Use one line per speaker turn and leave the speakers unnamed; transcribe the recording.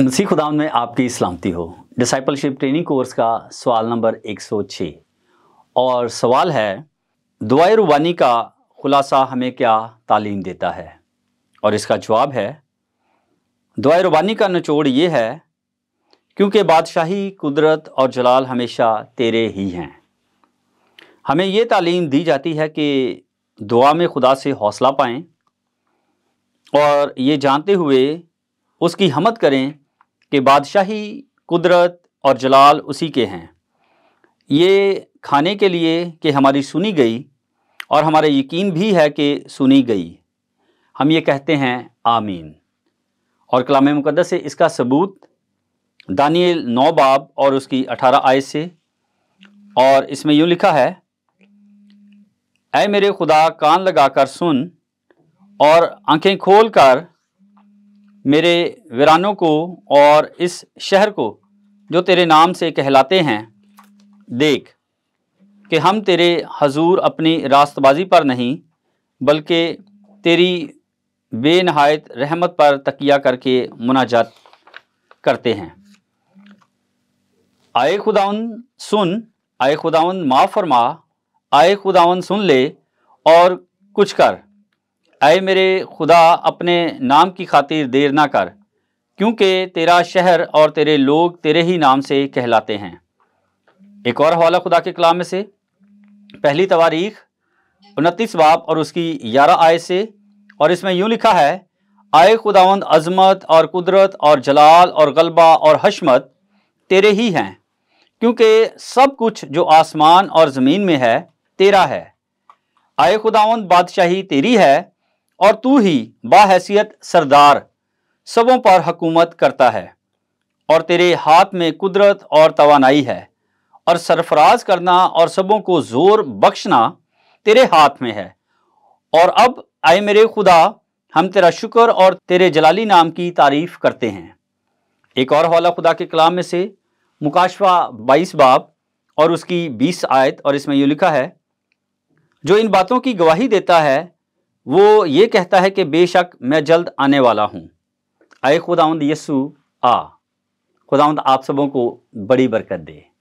मसीह खुदा में आपकी सलामती हो डिसाइपलशिप ट्रेनिंग कोर्स का सवाल नंबर 106 और सवाल है दुआ रुबानी का खुलासा हमें क्या तालीम देता है और इसका जवाब है दुआ रुबानी का निचोड़ ये है क्योंकि बादशाही कुदरत और जलाल हमेशा तेरे ही हैं हमें ये तालीम दी जाती है कि दुआ में खुदा से हौसला पाएँ और ये जानते हुए उसकी हमद करें कि बादशाही कुदरत और जलाल उसी के हैं ये खाने के लिए कि हमारी सुनी गई और हमारा यकीन भी है कि सुनी गई हम ये कहते हैं आमीन और कलाम मुकदस से इसका सबूत दानियल नौ बाब और उसकी अठारह आय से और इसमें यूँ लिखा है ऐ मेरे खुदा कान लगाकर सुन और आंखें खोल कर मेरे वीरानों को और इस शहर को जो तेरे नाम से कहलाते हैं देख कि हम तेरे हजूर अपनी रास्तबाजी पर नहीं बल्कि तेरी बेनहायत रहमत पर तकिया करके मुनाजात करते हैं आए खुदावन सुन आए खुदावन माफ़ फरमा आए खुदावन सुन ले और कुछ कर आए मेरे खुदा अपने नाम की खातिर देर ना कर क्योंकि तेरा शहर और तेरे लोग तेरे ही नाम से कहलाते हैं एक और हवाला खुदा के कलाम में से पहली तवारीख उनतीस बाप और उसकी ग्यारह आय से और इसमें यूँ लिखा है आए खुदावंद अजमत और कुदरत और जलाल और गलबा और हशमत तेरे ही हैं क्योंकि सब कुछ जो आसमान और ज़मीन में है तेरा है आए खुदावंद बादशाही तेरी है और तू ही बाहसीत सरदार सबों पर हकूमत करता है और तेरे हाथ में कुदरत और तोानाई है और सरफराज करना और सबों को ज़ोर बख्शना तेरे हाथ में है और अब आए मेरे खुदा हम तेरा शुक्र और तेरे जलाली नाम की तारीफ़ करते हैं एक और हवाला खुदा के कलाम में से मुकाशवा बाईस बाब और उसकी बीस आयत और इसमें यूँ लिखा है जो इन बातों की गवाही देता है वो ये कहता है कि बेशक मैं जल्द आने वाला हूँ आए खुदाउंद यसु आ खुदाउंद आप सबों को बड़ी बरकत दे